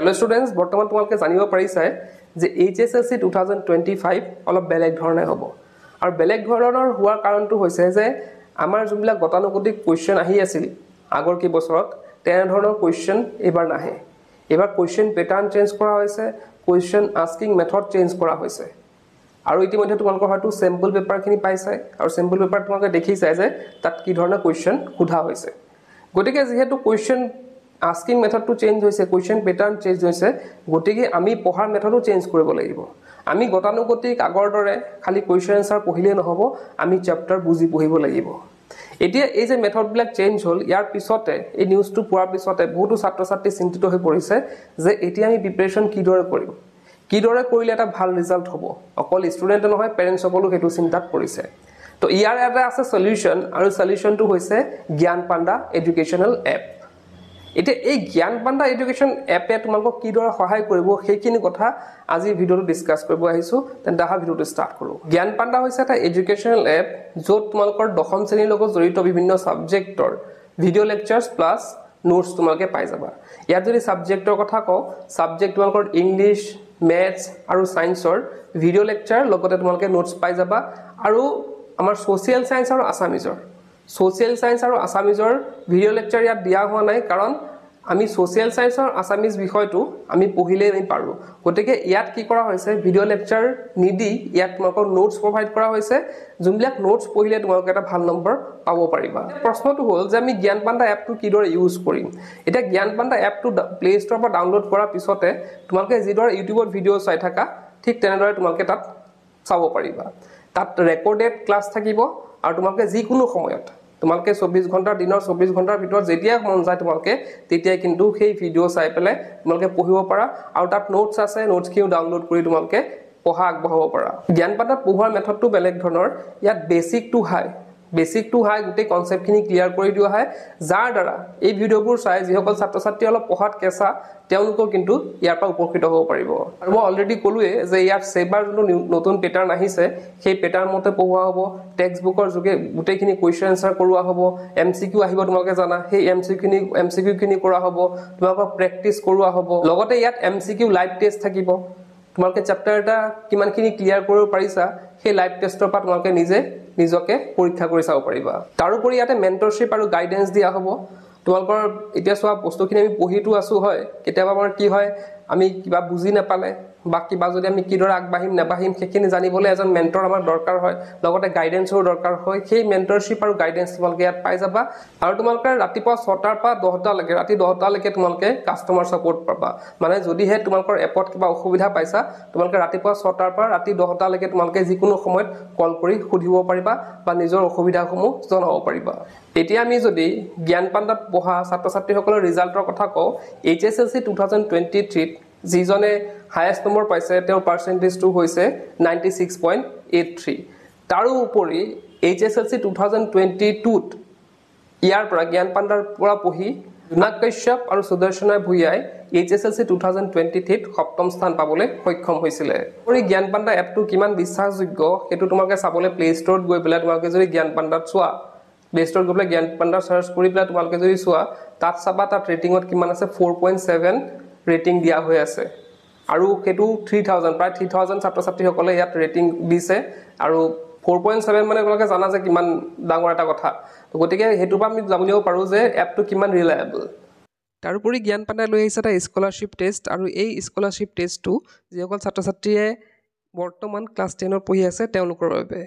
hello' students বৰ্তমান তোমালোকে জানিব পাৰিছাই যে H S S C two thousand twenty five অলপ বেলেগ ধৰণে হ'ব আৰু বেলেগ ধৰণৰ হোৱাৰ কাৰণটো হৈছে যে আমাৰ যোনবিলাক গতানুগতিক কুৱেশ্যন আহি আছিল আগৰ কেইবছৰত তেনেধৰণৰ কুৱেশ্যন এইবাৰ নাহে এইবাৰ কুৱেশ্যন পেটাৰ্ণ চেঞ্জ কৰা হৈছে কুৱেশ্যন আস্কিং মেথড চেঞ্জ কৰা হৈছে আৰু ইতিমধ্যে তোমালোকৰ হয়তো চেম্পল পেপাৰখিনি পাইছাই আৰু চেম্পল পেপাৰ তোমালোকে দেখিছাই যে তাত কি ধৰণৰ কুৱেশ্যন সোধা হৈছে গতিকে যিহেতু কুৱেশ্যন আস্কিং মেথডটো চেঞ্জ হৈছে কুৱেশ্যন পেটাৰ্ণ চেঞ্জ হৈছে গতিকে আমি পঢ়াৰ মেথডো চেঞ্জ কৰিব লাগিব আমি গতানুগতিক আগৰ দৰে খালি কুৱেশ্যন এনচাৰ পঢ়িলেই নহ'ব আমি চেপ্টাৰ বুজি পঢ়িব লাগিব এতিয়া এই যে মেথডবিলাক চেঞ্জ হ'ল ইয়াৰ পিছতে এই নিউজটো পোৱাৰ পিছতে বহুতো ছাত্ৰ ছাত্ৰী চিন্তিত হৈ পৰিছে যে এতিয়া আমি প্ৰিপেৰেশ্যন কিদৰে কৰিম কিদৰে কৰিলে এটা ভাল ৰিজাল্ট হ'ব অকল ষ্টুডেণ্টে নহয় পেৰেণ্টছসকলো সেইটো চিন্তাত পৰিছে তো ইয়াৰ এটা আছে চলিউশ্যন আৰু চলিউশ্যনটো হৈছে জ্ঞান পাণ্ডা এডুকেশ্যনেল এপ এতিয়া এই জ্ঞান পাণ্ডা এডুকেশ্যন এপে তোমালোকক কিদৰে সহায় কৰিব সেইখিনি কথা আজি ভিডিঅ'টো ডিছকাছ কৰিব আহিছোঁ তেন্তে আহা ভিডিঅ'টো ষ্টাৰ্ট কৰোঁ জ্ঞান পাণ্ডা হৈছে এটা এডুকেশ্যনেল এপ য'ত তোমালোকৰ দশম শ্ৰেণীৰ লগত জড়িত বিভিন্ন ছাবজেক্টৰ ভিডিঅ' লেকচাৰ্ছ প্লাছ নোটছ তোমালোকে পাই যাবা ইয়াত যদি ছাবজেক্টৰ কথা কওঁ ছাবজেক্ট তোমালোকৰ ইংলিছ মেথছ আৰু ছায়েন্সৰ ভিডিঅ' লেকচাৰ লগতে তোমালোকে নোটছ পাই যাবা আৰু আমাৰ ছ'চিয়েল ছায়েন্স আৰু আছামিজৰ ছ'চিয়েল ছায়েন্স আৰু আছামিজৰ ভিডিঅ' লেকচাৰ ইয়াত দিয়া হোৱা নাই কাৰণ আমি ছ'চিয়েল ছায়েন্সৰ আছামিজ বিষয়টো আমি পঢ়িলেই আমি পাৰোঁ গতিকে ইয়াত কি কৰা হৈছে ভিডিঅ' লেকচাৰ নিদি ইয়াত তোমালোকক নোটছ প্ৰভাইড কৰা হৈছে যোনবিলাক নোটছ পঢ়িলে তোমালোকে এটা ভাল নম্বৰ পাব পাৰিবা প্ৰশ্নটো হ'ল যে আমি জ্ঞান পাণ্ডা এপটো কিদৰে ইউজ কৰিম এতিয়া জ্ঞান পাণ্ডা এপটো প্লে' ষ্ট'ৰৰ পৰা ডাউনলোড কৰাৰ পিছতে তোমালোকে যিদৰে ইউটিউবত ভিডিঅ' চাই থাকা ঠিক তেনেদৰে তোমালোকে তাত চাব পাৰিবা তাত ৰেকৰ্ডেড ক্লাছ থাকিব আৰু তোমালোকে যিকোনো সময়ত তোমালোকে চৌব্বিছ ঘণ্টাৰ দিনৰ চৌব্বিছ ঘণ্টাৰ ভিতৰত যেতিয়াই মন যায় তোমালোকে তেতিয়াই কিন্তু সেই ভিডিঅ' চাই পেলাই তোমালোকে পঢ়িব পাৰা আৰু তাত নোটছ আছে নোটছখিনিও ডাউনলোড কৰি তোমালোকে পঢ়া আগবঢ়াব পাৰা জ্ঞানপাতাত পঢ়োৱাৰ মেথডটো বেলেগ ধৰণৰ ইয়াত বেচিকটো হাই বেচিকটো হয় গোটেই কনচেপ্টখিনি ক্লিয়াৰ কৰি দিয়া হয় যাৰ দ্বাৰা এই ভিডিঅ'বোৰ চাই যিসকল ছাত্ৰ ছাত্ৰী অলপ পঢ়াত কেঁচা তেওঁলোকৰ কিন্তু ইয়াৰ পৰা উপকৃত হ'ব পাৰিব আৰু মই অলৰেডি ক'লোৱেই যে ইয়াত ছেবাৰ যোনটো নতুন পেটাৰ্ণ আহিছে সেই পেটাৰ্ণ মতে পঢ়োৱা হ'ব টেক্সট বুকৰ যোগে গোটেইখিনি কুৱেশ্যন এনচাৰ কৰোৱা হ'ব এম চি কিউ আহিব তোমালোকে জানা সেই এম চি কিউখিনি এম চি কিউখিনি কৰা হ'ব তোমালোকৰ প্ৰেক্টিছ কৰোৱা হ'ব লগতে ইয়াত M C Q live test থাকিব তোমালোকে চেপ্টাৰ এটা কিমানখিনি ক্লিয়াৰ কৰিব পাৰিছা সেই লাইভ টেষ্টৰ পৰা তোমালোকে নিজে নিজকে পৰীক্ষা কৰি চাব পাৰিবা তাৰোপৰি ইয়াতে মেণ্টৰশ্বিপ আৰু গাইডেঞ্চ দিয়া হ'ব তোমালোকৰ এতিয়া চোৱা বস্তুখিনি আমি পঢ়িটো আছোঁ হয় কেতিয়াবা আমাৰ কি হয় আমি কিবা বুজি নাপালে বা কিবা যদি আমি কিদৰে আগবাঢ়িম নাবাঢ়িম সেইখিনি জানিবলৈ এজন মেণ্টৰ আমাৰ দৰকাৰ হয় লগতে গাইডেঞ্চৰো দৰকাৰ হয় সেই মেণ্টৰশ্বিপ আৰু গাইডেঞ্চ তোমালোকে ইয়াত পাই যাবা আৰু তোমালোকে ৰাতিপুৱা ছটাৰ পৰা দহটালৈকে ৰাতি দহটালৈকে তোমালোকে কাষ্টমাৰ ছাপৰ্ট পাবা মানে যদিহে তোমালোকৰ এপত কিবা অসুবিধা পাইছা তোমালোকে ৰাতিপুৱা ছটাৰ পৰা ৰাতি দহটালৈকে তোমালোকে যিকোনো সময়ত কল কৰি সুধিব পাৰিবা বা নিজৰ অসুবিধাসমূহ জনাব পাৰিবা এতিয়া আমি যদি জ্ঞান পাণ্ডাত পঢ়া ছাত্ৰ ছাত্ৰীসকলৰ ৰিজাল্টৰ কথা কওঁ H S L C two thousand twenty থ্ৰীত যিজনে হায়েষ্ট নম্বৰ পাইছে তেওঁৰ পাৰ্চেণ্টেজটো হৈছে ninety six point eight three তাৰোপৰি H S L C two thousand twenty টুত ইয়াৰ পৰা জ্ঞান পাণ্ডাৰ পৰা পঢ়ি জোনাক কাশ্যপ আৰু সুদৰ্শনা ভূঞাই H S L C two thousand twenty থ্ৰীত সপ্তম স্থান পাবলৈ সক্ষম হৈছিলে কৰি জ্ঞান পাণ্ডা এপটো কিমান বিশ্বাসযোগ্য সেইটো তোমালোকে চাবলৈ প্লে' ষ্ট'ৰত গৈ পেলাই তোমালোকে যদি জ্ঞান পাণ্ডাত চোৱা প্লে' ষ্ট'ৰত গৈ পেলাই জ্ঞান পাণ্ডা চাৰ্চ কৰি পেলাই তোমালোকে যদি চোৱা তাত চাবা তাত ৰেটিঙত কিমান আছে ফ'ৰ পইণ্ট ছেভেন ৰেটিং দিয়া হৈ আছে আৰু সেইটো থ্ৰী থাউজেণ্ড প্ৰায় থ্ৰী থাউজেণ্ড ছাত্ৰ ছাত্ৰীসকলে ইয়াত ৰেটিং দিছে আৰু ফ'ৰ পইণ্ট ছেভেন মানে আপোনালোকে জানা যে কিমান ডাঙৰ এটা কথা গতিকে সেইটোৰ পৰা আমি জানি ল'ব পাৰোঁ যে এপটো কিমান ৰিলায়েবল তাৰোপৰি জ্ঞান পাণ্ডাই লৈ আহিছে এটা স্কলাৰশ্বিপ টেষ্ট আৰু এই স্কলাৰশ্বিপ টেষ্টটো যিসকল ছাত্ৰ ছাত্ৰীয়ে বৰ্তমান ক্লাছ টেনত পঢ়ি আছে তেওঁলোকৰ বাবে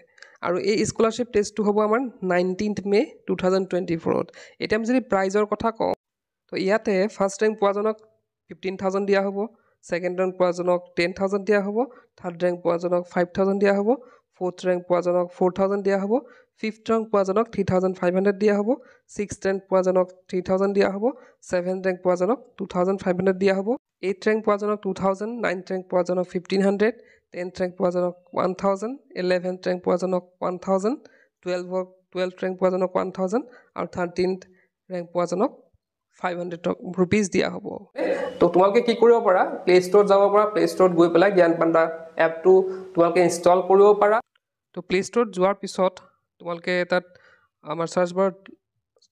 আৰু এই স্কলাৰশ্বিপ টেষ্টটো হ'ব আমাৰ nineteenth May two thousand twenty ফ'ৰত এতিয়া আমি যদি প্ৰাইজৰ কথা কওঁ ত' ইয়াতে ফাৰ্ষ্ট ৰেংক পোৱাজনক ফিফটিন থাউজেণ্ড দিয়া হ'ব ছেকেণ্ড ৰেংক পোৱাজনক টেন থাউজেণ্ড দিয়া হ'ব থাৰ্ড ৰেংক পোৱাজনক ফাইভ থাউজেণ্ড দিয়া হ'ব ফ'ৰ্থ ৰেংক পোৱাজনক ফ'ৰ থাউজেণ্ড দিয়া হ'ব ফিফ্থ ৰেংক পোৱাজনক থ্ৰী থাউজেণ্ড ফাইভ হাণ্ড্ৰেড দিয়া হ'ব ছিক্সথ ৰেংক পোৱাজনক থ্ৰী থাউজেণ্ড দিয়া হ'ব ছেভেণ্ড ৰেংক পোৱাজনক টু থাউজেণ্ড ফাইভ হাণ্ড্ৰেড দিয়া হ'ব এইট ৰেংক পোৱাজনক টু থাউজেণ্ড নাইন্থ ৰেংক পোৱাজনক ফিফটিন হাণ্ড্ৰেড টেনথ ৰেংক পোৱাজনক ওৱান থাউজেণ্ড ইলেভেন্থ ৰেংক পোৱাজনক ওৱান থাউজেণ্ড টুৱেলভক টুৱেলভ ৰেংক পোৱাজনক ওৱান থাউজেণ্ড আৰু থাৰ্টিনথ ৰেংক পোৱাজনক ফাইভ হাণ্ড্ৰেড ৰুপিজ দিয়া হ'ব তো তোমালোকে কি কৰিব পাৰা প্লে ষ্ট'ৰত যাব পাৰা প্লে ষ্ট'ৰত গৈ পেলাই জ্ঞান পাণ্ডা এপটো তোমালোকে ইনষ্টল কৰিব পাৰা তো প্লে ষ্ট'ৰত যোৱাৰ পিছত তোমালোকে তাত আমাৰ চাৰ্চ বাৰত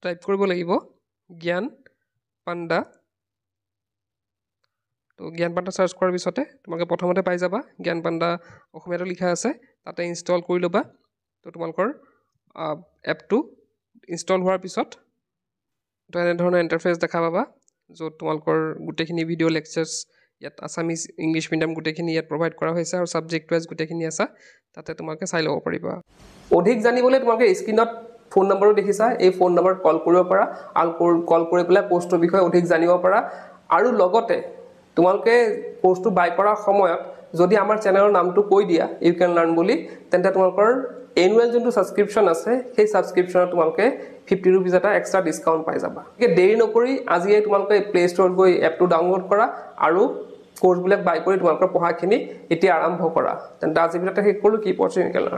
টাইপ কৰিব লাগিব জ্ঞান পাণ্ডা তো জ্ঞান পাণ্ডা চাৰ্চ কৰাৰ পিছতে তোমালোকে প্ৰথমতে পাই যাবা জ্ঞান পাণ্ডা অসমীয়াটো লিখা আছে তাতে ইনষ্টল কৰি ল'বা তো তোমালোকৰ এপটো ইনষ্টল হোৱাৰ পিছত তো এনেধৰণৰ ইণ্টাৰফেচ দেখা পাবা য'ত তোমালোকৰ গোটেইখিনি ভিডিঅ' লেকচাৰ্ছ ইয়াত আছামিজ ইংলিছ মিডিয়াম গোটেইখিনি ইয়াত প্ৰভাইড কৰা হৈছে আৰু ছাবজেক্ট ৱাইজ গোটেইখিনি আছা তাতে তোমালোকে চাই ল'ব পাৰিবা অধিক জানিবলৈ তোমালোকে স্ক্ৰীণত ফোন নম্বৰো দেখিছা এই ফোন নম্বৰত কল কৰিব পাৰা আৰু কল কৰি পেলাই প'ষ্টটোৰ বিষয়ে অধিক জানিব পাৰা আৰু লগতে তোমালোকে প'ষ্টটো বাই কৰাৰ সময়ত যদি আমাৰ চেনেলৰ নামটো কৈ দিয়া ইউ কেন লাৰ্ণ বুলি তেন্তে তোমালোকৰ এনুৱেল যোনটো ছাবস্ক্ৰিপশ্যন আছে সেই ছাবস্ক্ৰিপশ্যনত তোমালোকে ফিফটি ৰুপিজ এটা এক্সট্ৰা ডিছকাউণ্ট পাই যাবা গতিকে দেৰি নকৰি আজিয়ে তোমালোকে প্লে' ষ্ট'ৰত গৈ এপটো ডাউনলোড কৰা আৰু কোৰ্চবিলাক বাই কৰি তোমালোকৰ পঢ়াখিনি এতিয়া আৰম্ভ কৰা তেন্তে আজিবিলাকে শেষ কৰিলোঁ কি পৰ্চুনিটি লাৰ